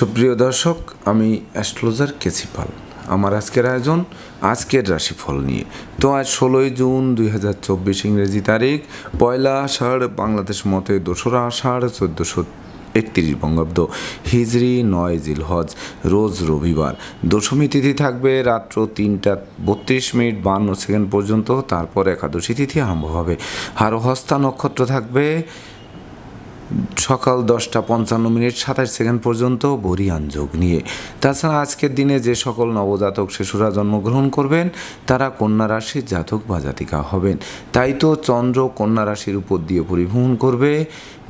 সুপ্রিয় দর্শক আমি অ্যাস্ট্রোলজার কেসি পাল আমার আজকের আয়োজন আজকের রাশিফল নিয়ে তো আজ ষোলোই জুন দুই হাজার চব্বিশ ইংরেজি তারিখ পয়লা আষাঢ় বাংলাদেশ মতে দোসরা আষাঢ় চোদ্দোশো একত্রিশ বঙ্গাব্দ হিজড়ি নয় জিলহজ রোজ রবিবার দশমী তিথি থাকবে রাত্র তিনটা বত্রিশ মিনিট বান্ন সেকেন্ড পর্যন্ত তারপর একাদশী তিথি আরম্ভ হবে আর হস্তা নক্ষত্র থাকবে সকাল দশটা পঞ্চান্ন মিনিট সাতাশ সেকেন্ড পর্যন্ত বরিয়ান যোগ নিয়ে তাছাড়া আজকের দিনে যে সকল নবজাতক শিশুরা জন্মগ্রহণ করবেন তারা কন্যা রাশির জাতক বা জাতিকা হবেন তাই তো চন্দ্র কন্যা রাশির উপর দিয়ে পরিভ্রমণ করবে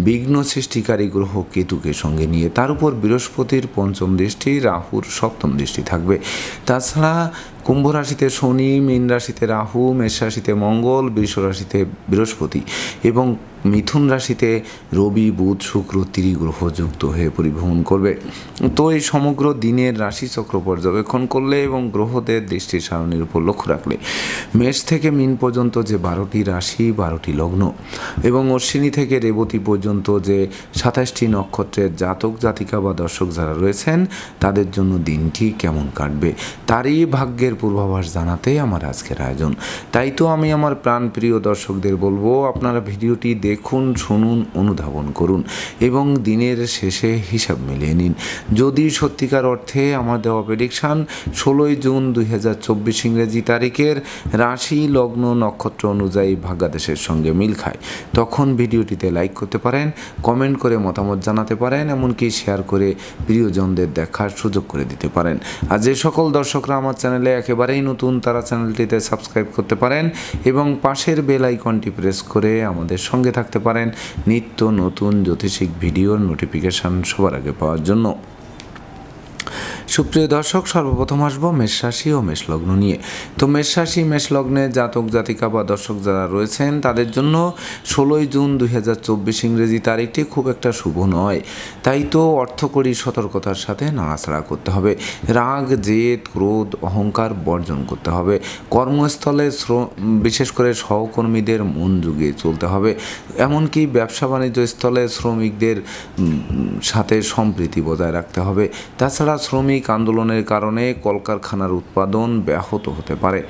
বিঘ্ন সৃষ্টিকারী গ্রহ কেতুকে সঙ্গে নিয়ে তার উপর বৃহস্পতির পঞ্চম দৃষ্টি রাহুর সপ্তম দৃষ্টি থাকবে তাছাড়া কুম্ভ রাশিতে শনি মীন রাশিতে রাহু মেষ রাশিতে মঙ্গল বৃষ রাশিতে বৃহস্পতি এবং মিথুন রাশিতে রবি বুধ শুক্র ত্রিগ্রহ যুক্ত হয়ে পরিভ্রমণ করবে তো এই সমগ্র দিনের রাশিচক্র পর্যবেক্ষণ করলে এবং গ্রহদের দৃষ্টি সারণীর উপর লক্ষ্য রাখলে মেষ থেকে মিন পর্যন্ত যে বারোটি রাশি বারোটি লগ্ন এবং অশ্বিনী থেকে রেবতী পর্যন্ত যে সাতাশটি নক্ষত্রের জাতক জাতিকা বা দর্শক যারা রয়েছেন তাদের জন্য দিনটি কেমন কাটবে তারই ভাগ্যে বৃষ্টিপাতের পূর্বাভাস জানাতেই আমার আজকের আয়োজন তাই তো আমি আমার প্রাণপ্রিয় দর্শকদের বলবো আপনারা ভিডিওটি দেখুন শুনুন অনুধাবন করুন এবং দিনের শেষে হিসাব মিলিয়ে নিন যদি সত্যিকার অর্থে আমার দেওয়া প্রেডিকশান ষোলোই জুন দুই হাজার চব্বিশ ইংরেজি তারিখের রাশি লগ্ন নক্ষত্র অনুযায়ী ভাগ্যাদেশের সঙ্গে মিল খায় তখন ভিডিওটিতে লাইক করতে পারেন কমেন্ট করে মতামত জানাতে পারেন এমনকি শেয়ার করে প্রিয়জনদের দেখার সুযোগ করে দিতে পারেন আর যে সকল দর্শকরা আমার চ্যানেলে একেবারেই নতুন তারা চ্যানেলটিতে সাবস্ক্রাইব করতে পারেন এবং পাশের বেল আইকনটি প্রেস করে আমাদের সঙ্গে থাকতে পারেন নিত্য নতুন জ্যোতিষিক ভিডিওর নোটিফিকেশান সবার আগে পাওয়ার জন্য সুপ্রিয় দর্শক সর্বপ্রথম আসবো মেষরাশি ও মেষ লগ্ন নিয়ে তো মেষরাশি মেষলগ্নে মেষ লগ্নে জাতক জাতিকা বা দর্শক যারা রয়েছেন তাদের জন্য ষোলোই জুন দুই হাজার চব্বিশ ইংরেজি তারিখটি খুব একটা শুভ নয় তাই তো অর্থকরী সতর্কতার সাথে নাড়াচাড়া করতে হবে রাগ জেদ ক্রোধ অহংকার বর্জন করতে হবে কর্মস্থলে বিশেষ করে সহকর্মীদের মন যুগিয়ে চলতে হবে এমনকি ব্যবসা বাণিজ্য স্থলে শ্রমিকদের সাথে সম্প্রীতি বজায় রাখতে হবে তাছাড়া শ্রমিক আন্দোলনের কারণে কলকারখানার উৎপাদন ব্যাহত হতে পারে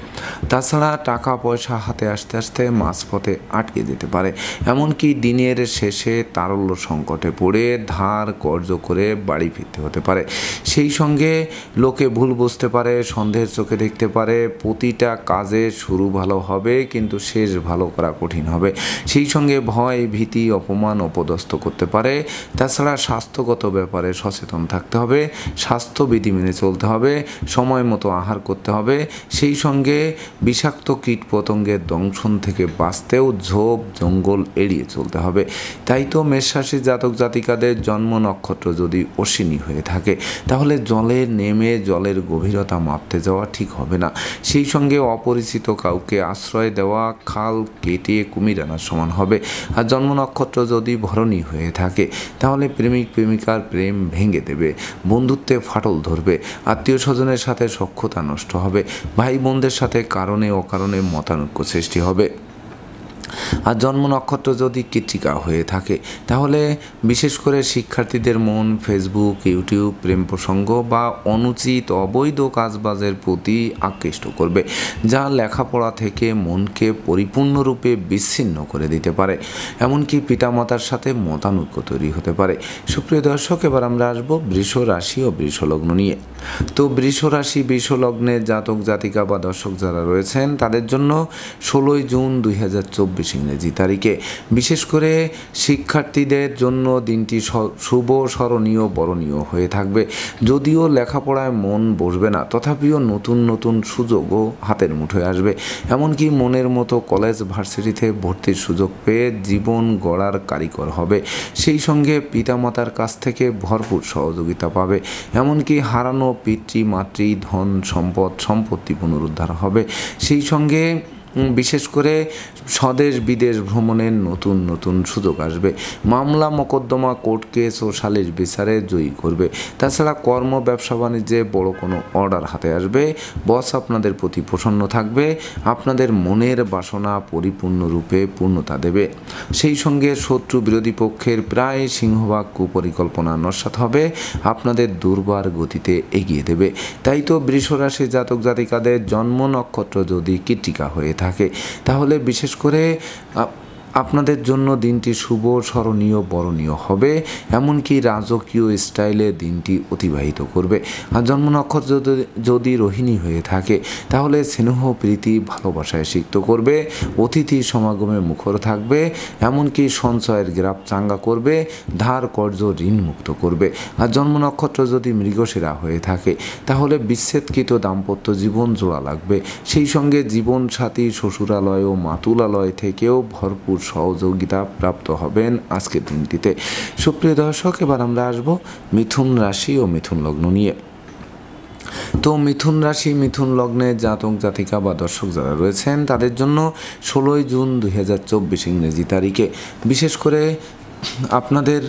তাছাড়া টাকা পয়সা হাতে আসতে আসতে মাঝপথে আটকে যেতে পারে এমনকি দিনের শেষে তারল্য সংকটে পড়ে ধার কর্য করে বাড়ি ফিরতে হতে পারে সেই সঙ্গে লোকে ভুল বুঝতে পারে সন্দেহের চোখে দেখতে পারে প্রতিটা কাজে শুরু ভালো হবে কিন্তু শেষ ভালো করা কঠিন হবে সেই সঙ্গে ভয় ভীতি অপমান অপদস্থ করতে পারে তাছাড়া স্বাস্থ্যগত ব্যাপারে সচেতন থাকতে হবে স্বাস্থ্য স্বাস্থ্যবিধি মেনে চলতে হবে সময় মতো আহার করতে হবে সেই সঙ্গে বিষাক্ত কীট পতঙ্গের দংশন থেকে বাঁচতেও ঝোপ জঙ্গল এড়িয়ে চলতে হবে তাই তো মেষরাশি জাতক জাতিকাদের জন্ম নক্ষত্র যদি অশ্বিনী হয়ে থাকে তাহলে জলে নেমে জলের গভীরতা মাপতে যাওয়া ঠিক হবে না সেই সঙ্গে অপরিচিত কাউকে আশ্রয় দেওয়া খাল কেটে কুমির আনার সমান হবে আর জন্ম নক্ষত্র যদি ভরণী হয়ে থাকে তাহলে প্রেমিক প্রেমিকার প্রেম ভেঙে দেবে বন্ধুত্বে ফাটল ধরবে আত্মীয় স্বজনের সাথে সক্ষতা নষ্ট হবে ভাই বোনদের সাথে কারণে অকারণে মতানৈক্য সৃষ্টি হবে আর জন্ম নক্ষত্র যদি কৃতিকা হয়ে থাকে তাহলে বিশেষ করে শিক্ষার্থীদের মন ফেসবুক ইউটিউব প্রেম প্রসঙ্গ বা অনুচিত অবৈধ কাজবাজের প্রতি আকৃষ্ট করবে যা লেখাপড়া থেকে মনকে পরিপূর্ণরূপে বিচ্ছিন্ন করে দিতে পারে এমনকি পিতামাতার সাথে মতানৈক্য তৈরি হতে পারে সুপ্রিয় দর্শক এবার আমরা আসবো বৃষ রাশি ও বৃষলগ্ন নিয়ে তো বৃষ রাশি বৃষ লগ্নে জাতক জাতিকা বা দর্শক যারা রয়েছেন তাদের জন্য ষোলোই জুন দুই হাজার চব্বিশ ইংরেজি তারিখে বিশেষ করে শিক্ষার্থীদের জন্য দিনটি শুভ স্মরণীয় বরণীয় হয়ে থাকবে যদিও লেখাপড়ায় মন বসবে না তথাপিও নতুন নতুন সুযোগও হাতের মুঠোয় আসবে এমনকি মনের মতো কলেজ ভার্সিটিতে ভর্তির সুযোগ পেয়ে জীবন গড়ার কারিগর হবে সেই সঙ্গে পিতামাতার কাছ থেকে ভরপুর সহযোগিতা পাবে এমনকি হারানো পিতৃ মাতৃ ধন সম্পদ সম্পত্তি পুনরুদ্ধার হবে সেই সঙ্গে বিশেষ করে স্বদেশ বিদেশ ভ্রমণের নতুন নতুন সুযোগ আসবে মামলা মোকদ্দমা কোর্ট কেস ও সালিশ বিচারে জয়ী করবে তাছাড়া কর্ম ব্যবসা বাণিজ্যে বড় কোনো অর্ডার হাতে আসবে বস আপনাদের প্রতি প্রসন্ন থাকবে আপনাদের মনের বাসনা পরিপূর্ণরূপে পূর্ণতা দেবে সেই সঙ্গে শত্রু বিরোধী পক্ষের প্রায় সিংহভাগ কুপরিকল্পনা নস্বাত হবে আপনাদের দুর্বার গতিতে এগিয়ে দেবে তাই তো বৃষরাশি জাতক জাতিকাদের জন্ম নক্ষত্র যদি কীটিকা হয়ে থাকে তাহলে বিশেষ করে আপনাদের জন্য দিনটি শুভ স্মরণীয় বরণীয় হবে এমনকি রাজকীয় স্টাইলে দিনটি অতিবাহিত করবে আর জন্ম নক্ষত্র যদি রোহিণী হয়ে থাকে তাহলে স্নেহ প্রীতি ভালোবাসায় সিক্ত করবে অতিথি সমাগমে মুখর থাকবে এমনকি সঞ্চয়ের গ্রাপ চাঙ্গা করবে ধার কর্য ঋণ মুক্ত করবে আর জন্ম নক্ষত্র যদি মৃগশেরা হয়ে থাকে তাহলে বিচ্ছেদকৃত দাম্পত্য জীবন জোড়া লাগবে সেই সঙ্গে জীবনসাথী শ্বশুরালয় ও মাতুলালয় থেকেও ভরপুর সহযোগিতা প্রাপ্ত হবেন আজকের দিনটিতে সুপ্রিয় দর্শক এবার আমরা আসব মিথুন রাশি ও মিথুন লগ্ন নিয়ে তো মিথুন রাশি মিথুন লগ্নে জাতক জাতিকা বা দর্শক যারা রয়েছেন তাদের জন্য ষোলোই জুন দুই ইংরেজি তারিখে বিশেষ করে আপনাদের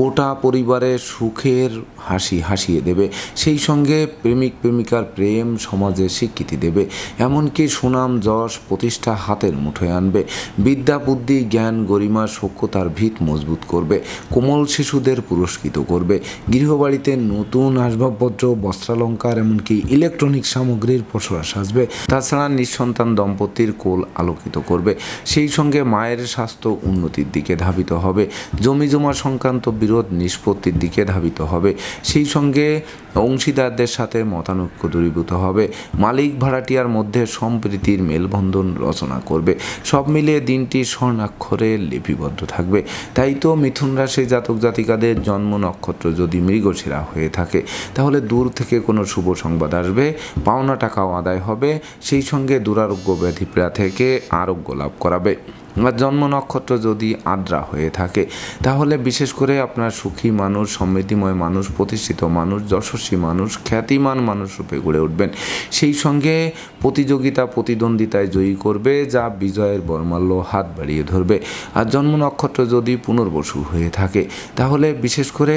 গোটা পরিবারে সুখের হাসি হাসিয়ে দেবে সেই সঙ্গে প্রেমিক প্রেমিকার প্রেম সমাজে স্বীকৃতি দেবে এমনকি সুনাম যশ প্রতিষ্ঠা হাতের মুঠোয় আনবে বিদ্যা বুদ্ধি জ্ঞান গরিমা সক্ষতার ভিত মজবুত করবে কোমল শিশুদের পুরস্কৃত করবে গৃহবাড়িতে নতুন আসবাবপত্র বস্ত্রালঙ্কার এমনকি ইলেকট্রনিক সামগ্রীর পসরা সাজবে তাছাড়া নিঃসন্তান দম্পতির কোল আলোকিত করবে সেই সঙ্গে মায়ের স্বাস্থ্য উন্নতির দিকে ধাবিত হবে জমি জমা সংক্রান্ত মতবিরোধ নিষ্পত্তির দিকে ধাবিত হবে সেই সঙ্গে অংশীদারদের সাথে মতানৈক্য দূরীভূত হবে মালিক ভাড়াটিয়ার মধ্যে সম্প্রীতির মেলবন্ধন রচনা করবে সব মিলিয়ে দিনটি স্বর্ণাক্ষরে লিপিবদ্ধ থাকবে তাই তো মিথুন রাশি জাতক জাতিকাদের জন্ম নক্ষত্র যদি মৃগশিরা হয়ে থাকে তাহলে দূর থেকে কোনো শুভ সংবাদ আসবে পাওনা টাকাও আদায় হবে সেই সঙ্গে দুরারোগ্য ব্যাধিপীড়া থেকে আরোগ্য লাভ করাবে বা জন্ম নক্ষত্র যদি আদ্রা হয়ে থাকে তাহলে বিশেষ করে আপনার সুখী মানুষ সমৃদ্ধিময় মানুষ প্রতিষ্ঠিত মানুষ যশস্বী মানুষ খ্যাতিমান মানুষ রূপে গড়ে উঠবেন সেই সঙ্গে প্রতিযোগিতা প্রতিদ্বন্দ্বিতায় জয়ী করবে যা বিজয়ের বর্মাল্য হাত বাড়িয়ে ধরবে আর জন্ম নক্ষত্র যদি পুনর্বসু হয়ে থাকে তাহলে বিশেষ করে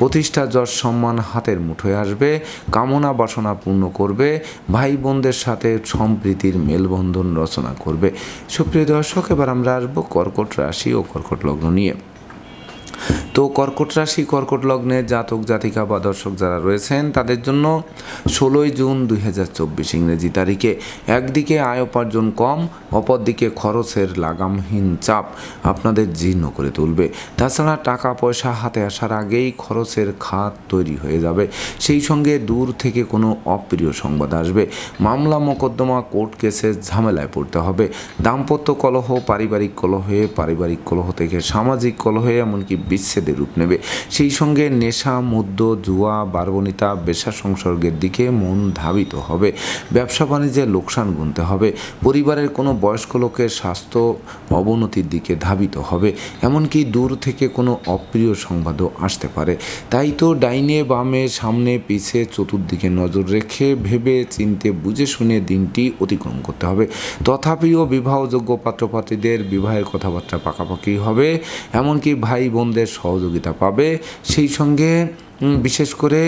প্রতিষ্ঠা যশ সম্মান হাতের মুঠোয় আসবে কামনা বাসনা পূর্ণ করবে ভাই বোনদের সাথে সম্প্রীতির মেলবন্ধন রচনা করবে সুপ্রিয় দর্শক এবার আমরা আসবো কর্কট রাশি ও কর্কট লগ্ন নিয়ে তো কর্কট রাশি কর্কট লগ্নে জাতক জাতিকা বা দর্শক যারা রয়েছেন তাদের জন্য ষোলোই জুন দুই হাজার চব্বিশ ইংরেজি তারিখে একদিকে আয় উপার্জন কম অপরদিকে খরচের লাগামহীন চাপ আপনাদের জীর্ণ করে তুলবে তাছাড়া টাকা পয়সা হাতে আসার আগেই খরচের খাত তৈরি হয়ে যাবে সেই সঙ্গে দূর থেকে কোনো অপ্রিয় সংবাদ আসবে মামলা মোকদ্দমা কোর্ট কেসের ঝামেলায় পড়তে হবে দাম্পত্য কলহ পারিবারিক কলহে পারিবারিক কলহ থেকে সামাজিক কলহে এমনকি বিচ্ছেদের রূপ নেবে সেই সঙ্গে নেশা মদ্য জুয়া বারবনিতা বেশা সংসর্গের দিকে মন ধাবিত হবে ব্যবসা বাণিজ্যে লোকসান গুনতে হবে পরিবারের কোনো বয়স্ক লোকের স্বাস্থ্য অবনতির দিকে ধাবিত হবে এমনকি দূর থেকে কোনো অপ্রিয় সংবাদও আসতে পারে তাই তো ডাইনে বামে সামনে পিছে চতুর্দিকে নজর রেখে ভেবে চিনতে বুঝে শুনে দিনটি অতিক্রম করতে হবে তথাপিও বিবাহযোগ্য পাত্রপাত্রীদের বিবাহের কথাবার্তা পাকাপাকি হবে এমনকি ভাই বোনদের সহযোগিতা পাবে সেই সঙ্গে বিশেষ করে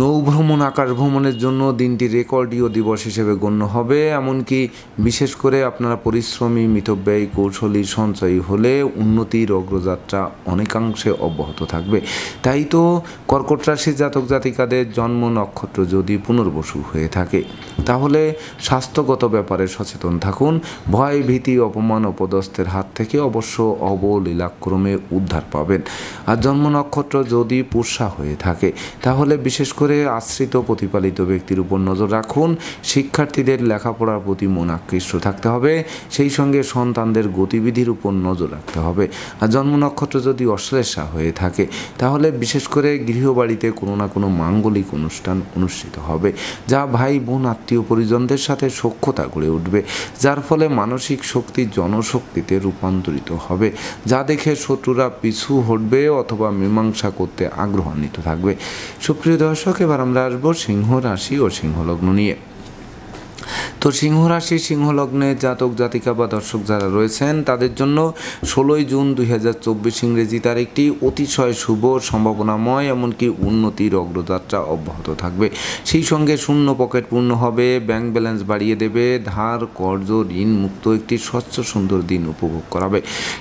নৌভ্রমণ আকাশ ভ্রমণের জন্য দিনটি রেকর্ডীয় দিবস হিসেবে গণ্য হবে এমনকি বিশেষ করে আপনারা পরিশ্রমী মিতব্যয়ী কৌশলী সঞ্চয়ী হলে উন্নতির অগ্রযাত্রা অনেকাংশে অব্যাহত থাকবে তাই তো কর্কট রাশি জাতক জাতিকাদের জন্ম নক্ষত্র যদি পুনর্বসু হয়ে থাকে তাহলে স্বাস্থ্যগত ব্যাপারে সচেতন থাকুন ভয় ভীতি অপমান অপদস্থের হাত থেকে অবশ্য অবলীলাক্রমে উদ্ধার পাবেন আর জন্ম নক্ষত্র যদি পোষা হয়ে থাকে তাহলে বিশেষ বিশেষ করে আশ্রিত প্রতিপালিত ব্যক্তির উপর নজর রাখুন শিক্ষার্থীদের লেখাপড়ার প্রতি মন আকৃষ্ট থাকতে হবে সেই সঙ্গে সন্তানদের গতিবিধির উপর নজর রাখতে হবে আর জন্ম নক্ষত্র যদি অশ্লেষা হয়ে থাকে তাহলে বিশেষ করে গৃহবাড়িতে কোনো না কোনো মাঙ্গলিক অনুষ্ঠান অনুষ্ঠিত হবে যা ভাই বোন আত্মীয় পরিজনদের সাথে সক্ষতা গড়ে উঠবে যার ফলে মানসিক শক্তি জনশক্তিতে রূপান্তরিত হবে যা দেখে শত্রুরা পিছু হটবে অথবা মীমাংসা করতে আগ্রহান্বিত থাকবে সুপ্রিয় দশ দর্শক এবার আমরা আসবো সিংহ রাশি ও সিংহলগ্ন নিয়ে তো সিংহ রাশি সিংহ লগ্নে জাতক জাতিকা বা দর্শক যারা রয়েছেন তাদের জন্য ষোলোই জুন দুই হাজার চব্বিশ ইংরেজি তারিখটি অতিশয় শুভ সম্ভাবনাময় এমনকি উন্নতির অগ্রযাত্রা অব্যাহত থাকবে সেই সঙ্গে শূন্য পকেট পূর্ণ হবে ব্যাংক ব্যালেন্স বাড়িয়ে দেবে ধার কর্জ ঋণ মুক্ত একটি স্বচ্ছ সুন্দর দিন উপভোগ করাবে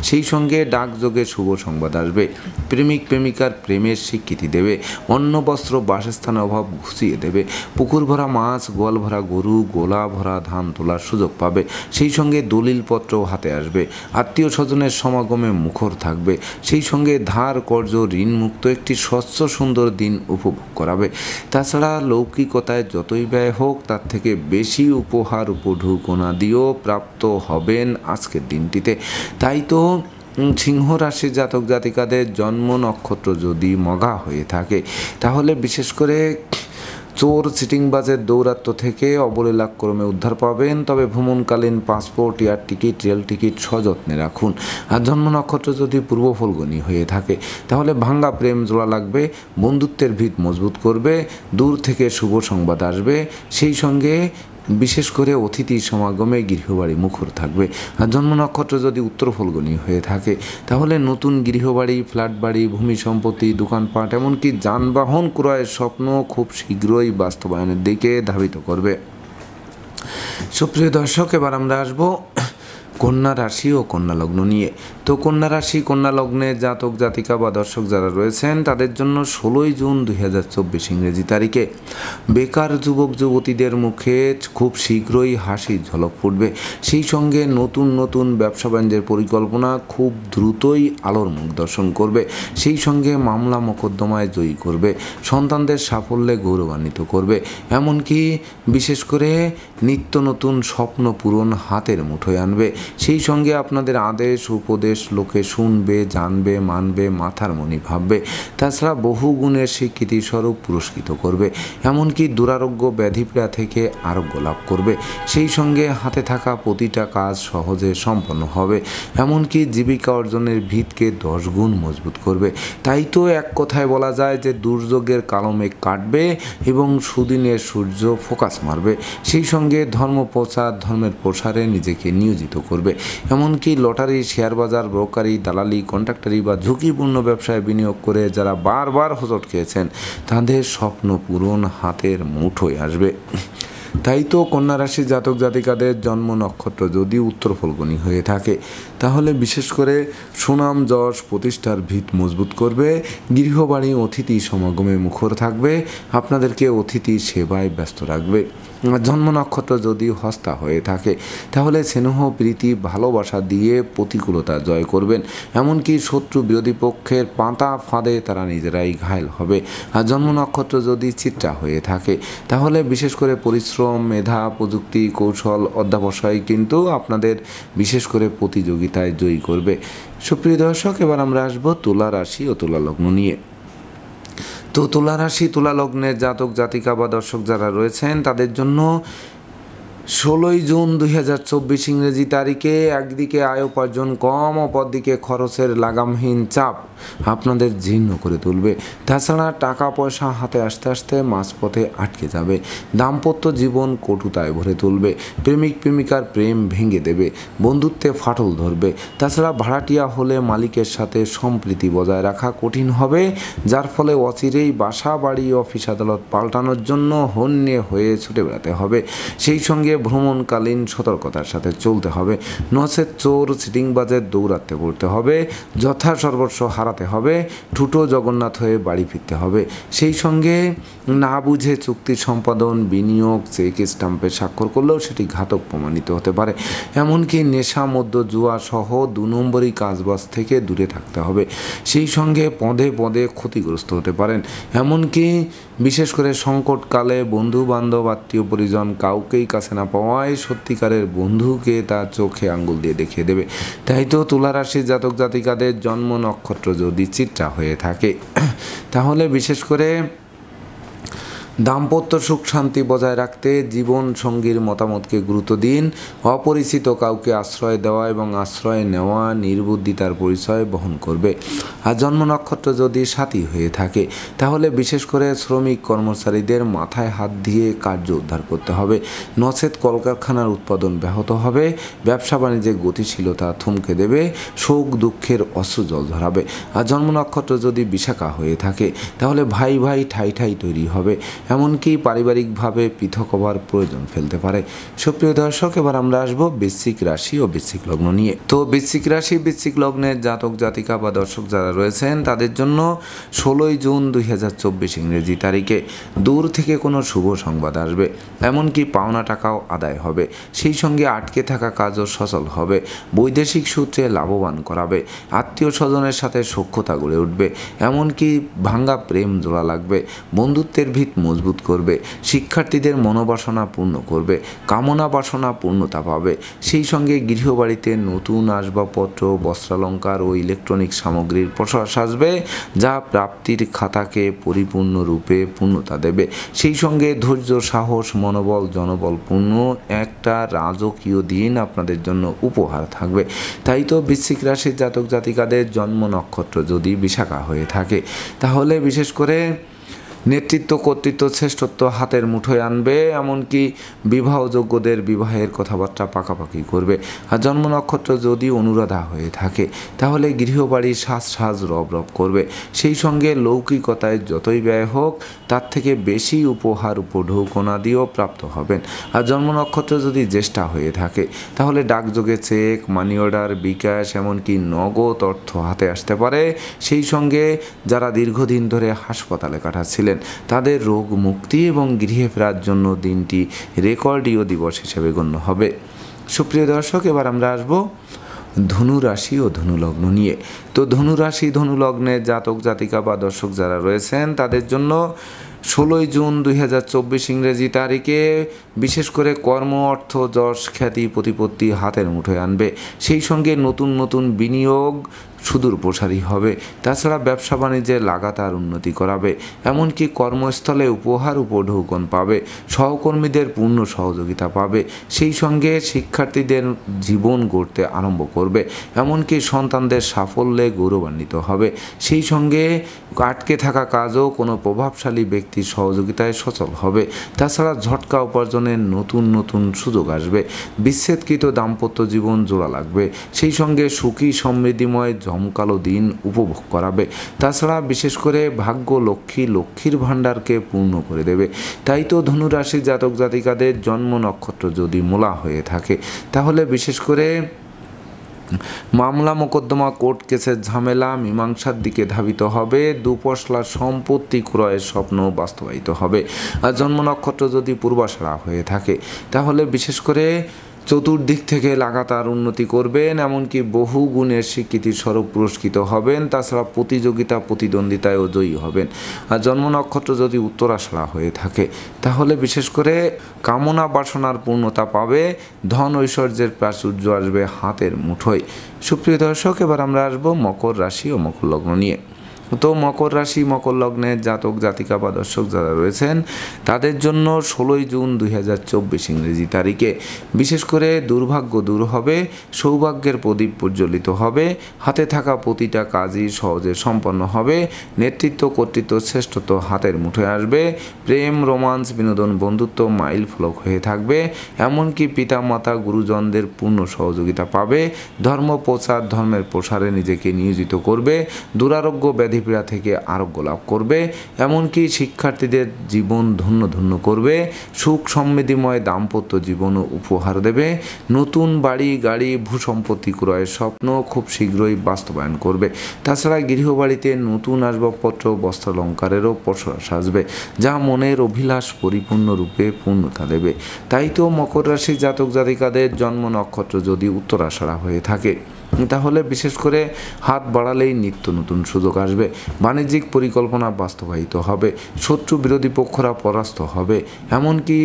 সেই সঙ্গে ডাকযোগে শুভ সংবাদ আসবে প্রেমিক প্রেমিকার প্রেমের স্বীকৃতি দেবে অন্ন বস্ত্র বাসস্থানের অভাব ঘুষিয়ে দেবে পুকুর ভরা মাছ গোয়াল ভরা গরু গোলা ভরা ভরা ধান তোলার সুযোগ পাবে সেই সঙ্গে দলিলপত্রও হাতে আসবে আত্মীয় স্বজনের সমাগমে মুখর থাকবে সেই সঙ্গে ধার কর্য ঋণমুক্ত একটি স্বচ্ছ সুন্দর দিন উপভোগ করাবে তাছাড়া লৌকিকতায় যতই ব্যয় হোক তার থেকে বেশি উপহার উপঢুকোনা দিয়েও প্রাপ্ত হবেন আজকের দিনটিতে তাই তো সিংহ রাশির জাতক জাতিকাদের জন্ম নক্ষত্র যদি মগা হয়ে থাকে তাহলে বিশেষ করে চোর চিটিংবাজের দৌরাত্ম থেকে অবলীলাক্রমে উদ্ধার পাবেন তবে ভ্রমণকালীন passport air ticket rail ticket সযত্নে রাখুন আর জন্ম নক্ষত্র যদি পূর্ব ফলগুনি হয়ে থাকে তাহলে ভাঙ্গা প্রেম জোড়া লাগবে বন্ধুত্বের ভিত মজবুত করবে দূর থেকে শুভ সংবাদ আসবে সেই সঙ্গে বিশেষ করে অতিথি সমাগমে গৃহবাড়ি মুখর থাকবে আর জন্ম নক্ষত্র যদি উত্তর ফলগণী হয়ে থাকে তাহলে নতুন গৃহবাড়ি ফ্ল্যাট বাড়ি ভূমি সম্পত্তি দোকানপাট এমনকি যানবাহন ক্রয়ের স্বপ্ন খুব শীঘ্রই বাস্তবায়নের দিকে ধাবিত করবে সুপ্রিয় দর্শক এবার আমরা আসবো কন্যা রাশি ও কন্যা লগ্ন নিয়ে তো কন্যা রাশি কন্যা লগ্নে জাতক জাতিকা বা দর্শক যারা রয়েছেন তাদের জন্য ষোলোই জুন দুই হাজার চব্বিশ ইংরেজি তারিখে বেকার যুবক যুবতীদের মুখে খুব শীঘ্রই হাসির ঝলক ফুটবে সেই সঙ্গে নতুন নতুন ব্যবসা বাণিজ্যের পরিকল্পনা খুব দ্রুতই আলোর মুখ দর্শন করবে সেই সঙ্গে মামলা মকদ্দমায় জয়ী করবে সন্তানদের সাফল্যে গৌরবান্বিত করবে এমনকি বিশেষ করে নিত্য নতুন স্বপ্ন পূরণ হাতের মুঠোয় আনবে সেই সঙ্গে আপনাদের আদেশ উপদেশ লোকে শুনবে জানবে মানবে মাথার মনি ভাববে তাছাড়া বহু গুণের স্বীকৃতি স্বরূপ পুরস্কৃত করবে এমনকি দুরারোগ্য ব্যাধিপীড়া থেকে আরোগ্য লাভ করবে সেই সঙ্গে হাতে থাকা প্রতিটা কাজ সহজে সম্পন্ন হবে এমনকি জীবিকা অর্জনের ভিতকে দশ গুণ মজবুত করবে তাই তো এক কথায় বলা যায় যে দুর্যোগের কালমে কাটবে এবং সুদিনের সূর্য ফোকাস মারবে সেই সঙ্গে ধর্ম প্রচার ধর্মের প্রসারে নিজেকে নিয়োজিত করবে করবে এমনকি লটারি শেয়ার বাজার ব্রোকারি দালালি কন্ট্রাক্টারি বা ঝুঁকিপূর্ণ ব্যবসায় বিনিয়োগ করে যারা বারবার হজট খেয়েছেন তাদের স্বপ্ন পূরণ হাতের মুঠোয় আসবে তাই তো কন্যা রাশি জাতক জাতিকাদের জন্ম নক্ষত্র যদি উত্তর ফলগুনি হয়ে থাকে তাহলে বিশেষ করে সুনাম যশ প্রতিষ্ঠার ভিত মজবুত করবে গৃহবাড়ি অতিথি সমাগমে মুখর থাকবে আপনাদেরকে অতিথি সেবায় ব্যস্ত রাখবে জন্ম নক্ষত্র যদি হস্তা হয়ে থাকে তাহলে স্নেহ প্রীতি ভালোবাসা দিয়ে প্রতিকূলতা জয় করবেন এমনকি শত্রু বিরোধী পক্ষের পাতা ফাঁদে তারা নিজেরাই ঘায়ল হবে আর জন্ম নক্ষত্র যদি চিত্রা হয়ে থাকে তাহলে বিশেষ করে পরিশ্রম মেধা প্রযুক্তি কৌশল অধ্যাবসায় কিন্তু আপনাদের বিশেষ করে প্রতিযোগিতা প্রতিযোগিতায় জয়ী করবে সুপ্রিয় দর্শক এবার আমরা আসবো তুলা রাশি ও তুলা লগ্ন নিয়ে তো তুলা রাশি তুলা লগ্নের জাতক জাতিকা বা দর্শক যারা রয়েছেন তাদের জন্য ষোলোই জুন দুই হাজার চব্বিশ ইংরেজি তারিখে একদিকে আয় উপার্জন কম অপরদিকে খরচের লাগামহীন চাপ আপনাদের জীর্ণ করে তুলবে তাছাড়া টাকা পয়সা হাতে আসতে আসতে মাঝপথে আটকে যাবে দাম্পত্য জীবন কটুতায় ভরে তুলবে প্রেমিক প্রেমিকার প্রেম ভেঙে দেবে বন্ধুত্বে ফাটল ধরবে তাছাড়া ভাড়াটিয়া হলে মালিকের সাথে সম্প্রীতি বজায় রাখা কঠিন হবে যার ফলে অচিরেই বাসা বাড়ি অফিস আদালত পাল্টানোর জন্য হন্যে হয়ে ছুটে বেড়াতে হবে সেই সঙ্গে ভ্রমণকালীন সতর্কতার সাথে চলতে হবে নচে চোর সিটিংবাজের দৌড়াতে পড়তে হবে যথা সর্বস্ব হারাতে হবে ঠুটো জগন্নাথ হয়ে বাড়ি ফিরতে হবে সেই সঙ্গে না বুঝে চুক্তি সম্পাদন বিনিয়োগ চেক স্টাম্পে স্বাক্ষর করলেও সেটি ঘাতক প্রমাণিত হতে পারে এমনকি নেশা মদ্য জুয়া সহ দু নম্বরই কাজবাজ থেকে দূরে থাকতে হবে সেই সঙ্গে পদে পদে ক্ষতিগ্রস্ত হতে পারেন এমনকি বিশেষ করে সংকটকালে বন্ধু বান্ধব আত্মীয় পরিজন কাউকেই কাছে না পাওয়ায় সত্যিকারের বন্ধুকে তার চোখে আঙ্গুল দিয়ে দেখিয়ে দেবে তাই তো তুলারাশির জাতক জাতিকাদের জন্ম নক্ষত্র যদি চিত্রা হয়ে থাকে তাহলে বিশেষ করে দাম্পত্য সুখ শান্তি বজায় রাখতে জীবন সঙ্গীর মতামতকে গুরুত্ব দিন অপরিচিত কাউকে আশ্রয় দেওয়া এবং আশ্রয় নেওয়া নির্বুদ্ধিতার পরিচয় বহন করবে আর জন্ম নক্ষত্র যদি সাথী হয়ে থাকে তাহলে বিশেষ করে শ্রমিক কর্মচারীদের মাথায় হাত দিয়ে কার্য উদ্ধার করতে হবে নচেত কলকারখানার উৎপাদন ব্যাহত হবে ব্যবসা বাণিজ্যের গতিশীলতা থমকে দেবে শোক দুঃখের অসুজল জল ধরাবে আর জন্ম নক্ষত্র যদি বিশাখা হয়ে থাকে তাহলে ভাই ভাই ঠাই ঠাই তৈরি হবে এমনকি পারিবারিকভাবে পৃথক হওয়ার প্রয়োজন ফেলতে পারে সুপ্রিয় দর্শক এবার আমরা আসবো বৃশ্চিক রাশি ও বৃশ্চিক লগ্ন নিয়ে তো বৃশ্চিক রাশি বৃশ্চিক লগ্নের জাতক জাতিকা বা দর্শক যারা রয়েছেন তাদের জন্য ষোলোই জুন দুই হাজার চব্বিশ ইংরেজি তারিখে দূর থেকে কোনো শুভ সংবাদ আসবে এমনকি পাওনা টাকাও আদায় হবে সেই সঙ্গে আটকে থাকা কাজও সচল হবে বৈদেশিক সূত্রে লাভবান করাবে আত্মীয় স্বজনের সাথে সক্ষতা গড়ে উঠবে এমনকি ভাঙ্গা প্রেম জোড়া লাগবে বন্ধুত্বের ভিত মজ মজবুত করবে শিক্ষার্থীদের মনোবাসনা পূর্ণ করবে কামনা বাসনা পূর্ণতা পাবে সেই সঙ্গে গৃহবাড়িতে নতুন আসবাবপত্র বস্ত্রালঙ্কার ও ইলেকট্রনিক সামগ্রীর প্রশ্বাস আসবে যা প্রাপ্তির খাতাকে পরিপূর্ণরূপে পূর্ণতা দেবে সেই সঙ্গে ধৈর্য সাহস মনোবল জনবল পূর্ণ একটা রাজকীয় দিন আপনাদের জন্য উপহার থাকবে তাই তো বিশ্বিক রাশির জাতক জাতিকাদের জন্ম নক্ষত্র যদি বিশাখা হয়ে থাকে তাহলে বিশেষ করে নেতৃত্ব কর্তৃত্ব শ্রেষ্ঠত্ব হাতের মুঠোয় আনবে এমনকি বিবাহযোগ্যদের বিবাহের কথাবার্তা পাকাপাকি করবে আর জন্ম নক্ষত্র যদি অনুরাধা হয়ে থাকে তাহলে গৃহবাড়ি শ্বাস শ্বাস রব রব করবে সেই সঙ্গে লৌকিকতায় যতই ব্যয় হোক তার থেকে বেশি উপহার উপঢৌকনা দিয়েও প্রাপ্ত হবেন আর জন্ম নক্ষত্র যদি জ্যেষ্ঠা হয়ে থাকে তাহলে ডাকযোগে চেক মানি অর্ডার বিকাশ এমনকি নগদ অর্থ হাতে আসতে পারে সেই সঙ্গে যারা দীর্ঘদিন ধরে হাসপাতালে কাটাচ্ছিলেন তাদের রোগ মুক্তি এবং গৃহে ফেরার জন্য দিনটি রেকর্ডীয় দিবস হিসেবে গণ্য হবে সুপ্রিয় দর্শক এবার আমরা আসবো ধনুরাশি ও ধনুলগ্ন নিয়ে তো ধনুরাশি ধনুলগ্নে জাতক জাতিকা বা দর্শক যারা রয়েছেন তাদের জন্য ষোলোই জুন দুই হাজার চব্বিশ ইংরেজি তারিখে বিশেষ করে কর্ম অর্থ যশ খ্যাতি প্রতিপত্তি হাতের মুঠোয় আনবে সেই সঙ্গে নতুন নতুন বিনিয়োগ সুদূর প্রসারী হবে তাছাড়া ব্যবসা বাণিজ্যে লাগাতার উন্নতি করাবে এমনকি কর্মস্থলে উপহার উপঢৌকন পাবে সহকর্মীদের পূর্ণ সহযোগিতা পাবে সেই সঙ্গে শিক্ষার্থীদের জীবন গড়তে আরম্ভ করবে এমনকি সন্তানদের সাফল্যে গৌরবান্বিত হবে সেই সঙ্গে আটকে থাকা কাজও কোনো প্রভাবশালী ব্যক্তির সহযোগিতায় সচল হবে তাছাড়া ঝটকা উপার্জনের নতুন নতুন সুযোগ আসবে বিচ্ছেদকৃত দাম্পত্য জীবন জোড়া লাগবে সেই সঙ্গে সুখী সমৃদ্ধিময় জমকালো দিন উপভোগ করাবে তাছাড়া বিশেষ করে ভাগ্য লক্ষ্মী লক্ষ্মীর ভাণ্ডারকে পূর্ণ করে দেবে তাই তো ধনুরাশি জাতক জাতিকাদের জন্ম নক্ষত্র যদি মোলা হয়ে থাকে তাহলে বিশেষ করে মামলা মোকদ্দমা কোর্ট কেসের ঝামেলা মীমাংসার দিকে ধাবিত হবে দুপশলার সম্পত্তি ক্রয়ের স্বপ্ন বাস্তবায়িত হবে আর জন্ম নক্ষত্র যদি পূর্বাশরা হয়ে থাকে তাহলে বিশেষ করে চতুর্দিক থেকে লাগাতার উন্নতি করবেন এমনকি বহু গুণের স্বীকৃতির স্বরূপ পুরস্কৃত হবেন তাছাড়া প্রতিযোগিতা প্রতিদ্বন্দ্বিতায়ও জয়ী হবেন আর জন্ম নক্ষত্র যদি উত্তরাশলা হয়ে থাকে তাহলে বিশেষ করে কামনা বাসনার পূর্ণতা পাবে ধন ঐশ্বর্যের প্রাচুর্য আসবে হাতের মুঠোয় সুপ্রিয় দর্শক এবার আমরা আসবো মকর রাশি ও মকর লগ্ন নিয়ে তো মকর রাশি মকর লগ্নের জাতক জাতিকা বা দর্শক যারা রয়েছেন তাদের জন্য ষোলোই জুন দুই হাজার চব্বিশ ইংরেজি তারিখে বিশেষ করে দুর্ভাগ্য দূর হবে সৌভাগ্যের প্রদীপ প্রজ্বলিত হবে হাতে থাকা প্রতিটা কাজই সহজে সম্পন্ন হবে নেতৃত্ব কর্তৃত্ব শ্রেষ্ঠত্ব হাতের মুঠে আসবে প্রেম রোমান্স বিনোদন বন্ধুত্ব মাইল ফলক হয়ে থাকবে এমনকি পিতামাতা গুরুজনদের পূর্ণ সহযোগিতা পাবে ধর্ম প্রচার ধর্মের প্রসারে নিজেকে নিয়োজিত করবে দুরারোগ্য ব্যাধি ব্যাধিপীড়া থেকে আরোগ্য লাভ করবে এমনকি শিক্ষার্থীদের জীবন ধন্য ধন্য করবে সুখ সমৃদ্ধিময় দাম্পত্য জীবনও উপহার দেবে নতুন বাড়ি গাড়ি ভূসম্পত্তি ক্রয়ের স্বপ্ন খুব শীঘ্রই বাস্তবায়ন করবে তাছাড়া গৃহবাড়িতে নতুন আসবাবপত্র বস্ত্রালঙ্কারেরও প্রসার সাজবে যা মনের অভিলাষ পরিপূর্ণরূপে পূর্ণতা দেবে তাই তো মকর রাশি জাতক জাতিকাদের জন্ম নক্ষত্র যদি উত্তরাষাড়া হয়ে থাকে তাহলে বিশেষ করে হাত বাড়ালেই নিত্য নতুন সুযোগ আসবে বাণিজ্যিক পরিকল্পনা বাস্তবায়িত হবে শত্রু বিরোধী পক্ষরা পরাস্ত হবে এমনকি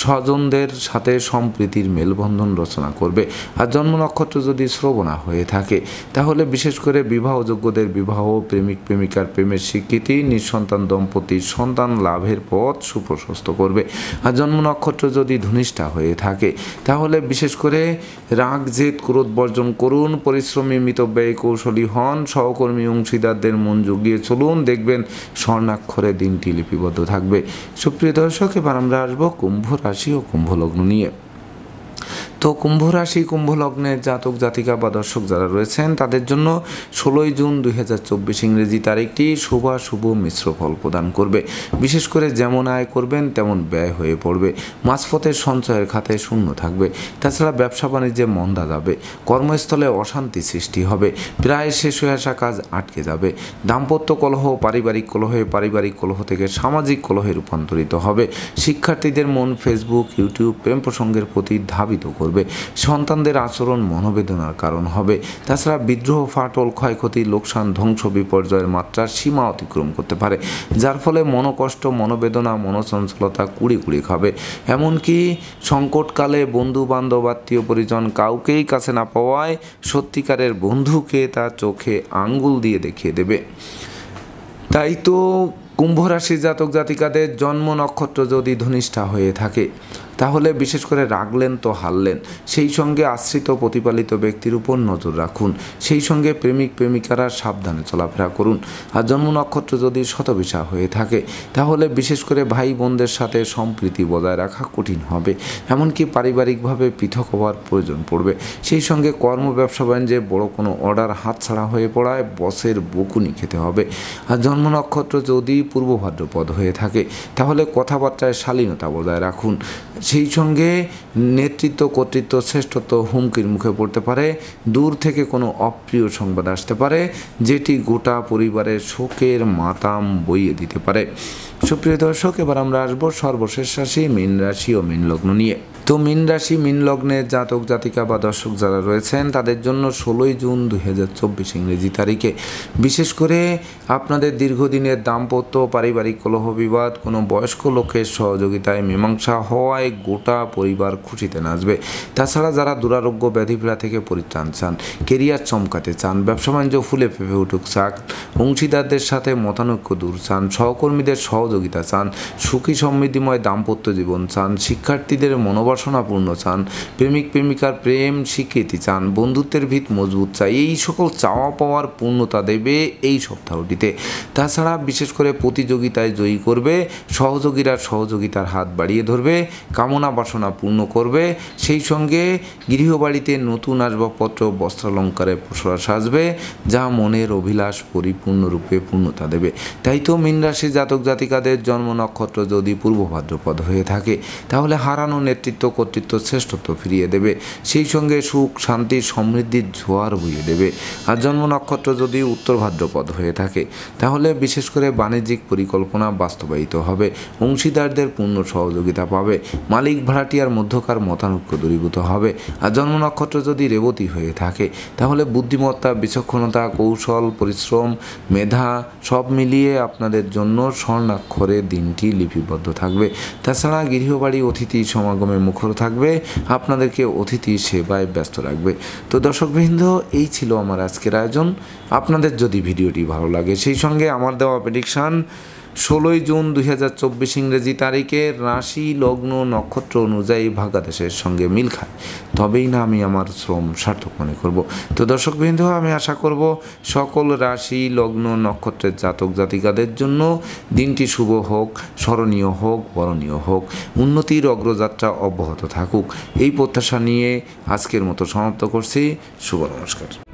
স্বজনদের সাথে সম্প্রীতির মেলবন্ধন রচনা করবে আর জন্ম নক্ষত্র যদি শ্রবণা হয়ে থাকে তাহলে বিশেষ করে বিবাহযোগ্যদের বিবাহ প্রেমিক প্রেমিকার প্রেমের স্বীকৃতি নিঃসন্তান দম্পতির সন্তান লাভের পথ সুপ্রশস্ত করবে আর জন্ম নক্ষত্র যদি ধনিষ্ঠা হয়ে থাকে তাহলে বিশেষ করে রাগ জেদ ক্রোধ বর্জন করুন করুন পরিশ্রমী মিতব্যয়ী কৌশলী হন সহকর্মী অংশীদারদের মন জুগিয়ে চলুন দেখবেন স্বর্ণাক্ষরে দিনটি লিপিবদ্ধ থাকবে সুপ্রিয় দর্শক এবার আমরা আসবো কুম্ভ রাশি ও কুম্ভ লগ্ন নিয়ে তো কুম্ভ রাশি কুম্ভ লগ্নের জাতক জাতিকা বা দর্শক যারা রয়েছেন তাদের জন্য ষোলোই জুন দুই হাজার চব্বিশ ইংরেজি তারিখটি শোভা শুভ মিশ্র ফল প্রদান করবে বিশেষ করে যেমন আয় করবেন তেমন ব্যয় হয়ে পড়বে মাঝপথের সঞ্চয়ের খাতে শূন্য থাকবে তাছাড়া ব্যবসা বাণিজ্যে মন্দা যাবে কর্মস্থলে অশান্তি সৃষ্টি হবে প্রায় শেষ হয়ে আসা কাজ আটকে যাবে দাম্পত্য কলহ পারিবারিক কলহে পারিবারিক কলহ থেকে সামাজিক কলহে রূপান্তরিত হবে শিক্ষার্থীদের মন ফেসবুক ইউটিউব প্রেম প্রসঙ্গের প্রতি ধাবিত করবে করবে সন্তানদের আচরণ মনোবেদনার কারণ হবে তাছাড়া বিদ্রোহ ফাটল ক্ষয়ক্ষতি লোকসান ধ্বংস বিপর্যয়ের মাত্রার সীমা অতিক্রম করতে পারে যার ফলে মনোকষ্ট মনোবেদনা মনোচঞ্চলতা কুড়ি কুড়ি খাবে এমনকি সংকটকালে বন্ধু বান্ধব আত্মীয় পরিজন কাউকেই কাছে না পাওয়ায় সত্যিকারের বন্ধুকে তা চোখে আঙ্গুল দিয়ে দেখিয়ে দেবে তাই তো কুম্ভ রাশি জাতক জাতিকাদের জন্ম নক্ষত্র যদি ধনিষ্ঠা হয়ে থাকে তাহলে বিশেষ করে রাগলেন তো হারলেন সেই সঙ্গে আশ্রিত প্রতিপালিত ব্যক্তির উপর নজর রাখুন সেই সঙ্গে প্রেমিক প্রেমিকারা সাবধানে চলাফেরা করুন আর জন্ম নক্ষত্র যদি শতবিশা হয়ে থাকে তাহলে বিশেষ করে ভাই বোনদের সাথে সম্প্রীতি বজায় রাখা কঠিন হবে এমনকি পারিবারিকভাবে পৃথক হওয়ার প্রয়োজন পড়বে সেই সঙ্গে কর্ম ব্যবসা বাণিজ্যে বড় কোনো অর্ডার হাতছাড়া হয়ে পড়ায় বসের বকুনি খেতে হবে আর জন্ম নক্ষত্র যদি পূর্বভাদ্রপদ হয়ে থাকে তাহলে কথাবার্তায় শালীনতা বজায় রাখুন সেই সঙ্গে নেতৃত্ব কর্তৃত্ব শ্রেষ্ঠত্ব হুমকির মুখে পড়তে পারে দূর থেকে কোনো অপ্রিয় সংবাদ আসতে পারে যেটি গোটা পরিবারের শোকের মাতাম বইয়ে দিতে পারে সুপ্রিয় দর্শক এবার আমরা আসবো সর্বশেষ রাশি মীন রাশি ও মীন লগ্ন নিয়ে তো মীন রাশি মীন লগ্নে জাতক জাতিকা বা দর্শক যারা রয়েছেন তাদের জন্য ষোলোই জুন দুই হাজার চব্বিশ ইংরেজি তারিখে বিশেষ করে আপনাদের দীর্ঘদিনের দাম্পত্য পারিবারিক কলহ বিবাদ কোনো বয়স্ক লোকের সহযোগিতায় মীমাংসা হওয়ায় গোটা পরিবার খুশিতে নাচবে তাছাড়া যারা দুরারোগ্য ব্যাধিপীড়া থেকে পরিত্রাণ চান কেরিয়ার চমকাতে চান ব্যবসা বাণিজ্য ফুলে ফেঁপে উঠুক চাক অংশীদারদের সাথে মতানৈক্য দূর চান সহকর্মীদের সহজ সহযোগিতা চান সুখী সমৃদ্ধিময় দাম্পত্য জীবন চান শিক্ষার্থীদের মনোবাসনাপূর্ণ চান প্রেমিক প্রেমিকার প্রেম স্বীকৃতি চান বন্ধুত্বের ভিত মজবুত চাই এই সকল চাওয়া পাওয়ার পূর্ণতা দেবে এই সপ্তাহটিতে তাছাড়া বিশেষ করে প্রতিযোগিতায় জয়ী করবে সহযোগীরা সহযোগিতার হাত বাড়িয়ে ধরবে কামনা বাসনা পূর্ণ করবে সেই সঙ্গে গৃহবাড়িতে নতুন আসবাবপত্র বস্ত্রালঙ্কারে পসরা সাজবে যা মনের অভিলাষ পরিপূর্ণরূপে পূর্ণতা দেবে তাই তো মিন রাশির জাতক জাতিকা যাদের জন্ম নক্ষত্র যদি পূর্ব ভাদ্রপদ হয়ে থাকে তাহলে হারানো নেতৃত্ব কর্তৃত্ব শ্রেষ্ঠত্ব ফিরিয়ে দেবে সেই সঙ্গে সুখ শান্তি সমৃদ্ধির জোয়ার বইয়ে দেবে আর জন্ম নক্ষত্র যদি উত্তর ভাদ্রপদ হয়ে থাকে তাহলে বিশেষ করে বাণিজ্যিক পরিকল্পনা বাস্তবায়িত হবে অংশীদারদের পূর্ণ সহযোগিতা পাবে মালিক ভাড়াটিয়ার মধ্যকার মতানৈক্য দূরীভূত হবে আর জন্ম নক্ষত্র যদি রেবতী হয়ে থাকে তাহলে বুদ্ধিমত্তা বিচক্ষণতা কৌশল পরিশ্রম মেধা সব মিলিয়ে আপনাদের জন্য স্বর্ণাত্ম অক্ষরে দিনটি লিপিবদ্ধ থাকবে তাছাড়া গৃহবাড়ি অতিথি সমাগমে মুখর থাকবে আপনাদেরকে অতিথি সেবায় ব্যস্ত রাখবে তো দর্শকবৃন্দ এই ছিল আমার আজকের আয়োজন আপনাদের যদি ভিডিওটি ভালো লাগে সেই সঙ্গে আমার দেওয়া প্রেডিকশান ষোলোই জুন দুই হাজার চব্বিশ ইংরেজি তারিখে রাশি লগ্ন নক্ষত্র অনুযায়ী ভাগাদেশের সঙ্গে মিল খায় তবেই না আমি আমার শ্রম সার্থক মনে করব তো দর্শক বিন্দু আমি আশা করব সকল রাশি লগ্ন নক্ষত্রের জাতক জাতিকাদের জন্য দিনটি শুভ হোক স্মরণীয় হোক বরণীয় হোক উন্নতির অগ্রযাত্রা অব্যাহত থাকুক এই প্রত্যাশা নিয়ে আজকের মতো সমাপ্ত করছি শুভ নমস্কার